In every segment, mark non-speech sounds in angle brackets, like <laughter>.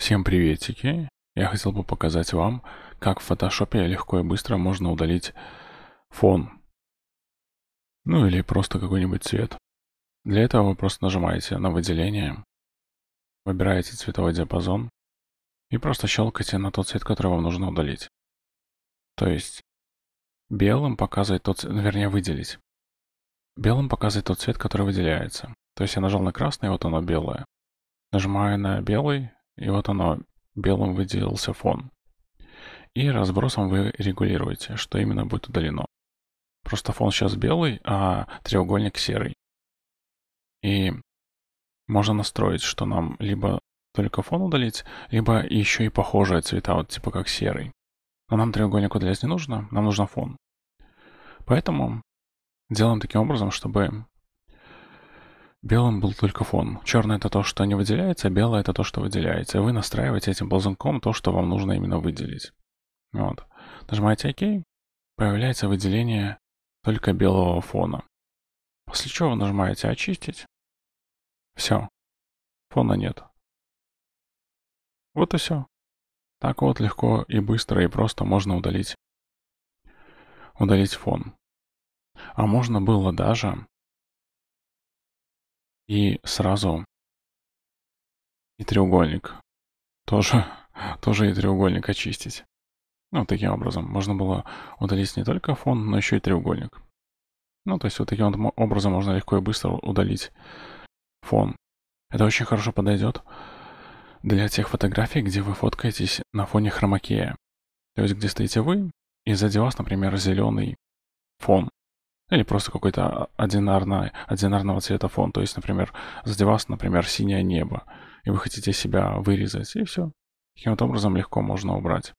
Всем приветики! Я хотел бы показать вам, как в фотошопе легко и быстро можно удалить фон. Ну или просто какой-нибудь цвет. Для этого вы просто нажимаете на выделение, выбираете цветовой диапазон и просто щелкаете на тот цвет, который вам нужно удалить. То есть белым показывает тот цвет, вернее выделить. Белым показывает тот цвет, который выделяется. То есть я нажал на красный, вот оно белое. Нажимаю на белый, и вот оно, белым выделился фон. И разбросом вы регулируете, что именно будет удалено. Просто фон сейчас белый, а треугольник серый. И можно настроить, что нам либо только фон удалить, либо еще и похожие цвета, вот типа как серый. Но нам треугольник удалять не нужно, нам нужен фон. Поэтому делаем таким образом, чтобы Белым был только фон. Черное это то, что не выделяется, а белое это то, что выделяется. Вы настраиваете этим ползунком то, что вам нужно именно выделить. Вот. Нажимаете ОК, появляется выделение только белого фона. После чего вы нажимаете «Очистить». Все. Фона нет. Вот и все. Так вот легко и быстро и просто можно удалить, удалить фон. А можно было даже и сразу и треугольник. Тоже, <laughs> тоже и треугольник очистить. Ну, таким образом, можно было удалить не только фон, но еще и треугольник. Ну, то есть вот таким образом можно легко и быстро удалить фон. Это очень хорошо подойдет для тех фотографий, где вы фоткаетесь на фоне хромакея. То есть, где стоите вы, и сзади вас, например, зеленый фон или просто какой-то одинарный, одинарного цвета фон. То есть, например, сзади вас, например, синее небо, и вы хотите себя вырезать, и все. Каким-то образом легко можно убрать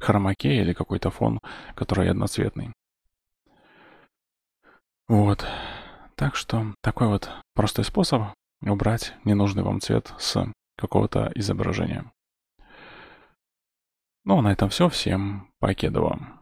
хромакей или какой-то фон, который одноцветный. Вот. Так что такой вот простой способ убрать ненужный вам цвет с какого-то изображения. Ну а на этом все. Всем покедова.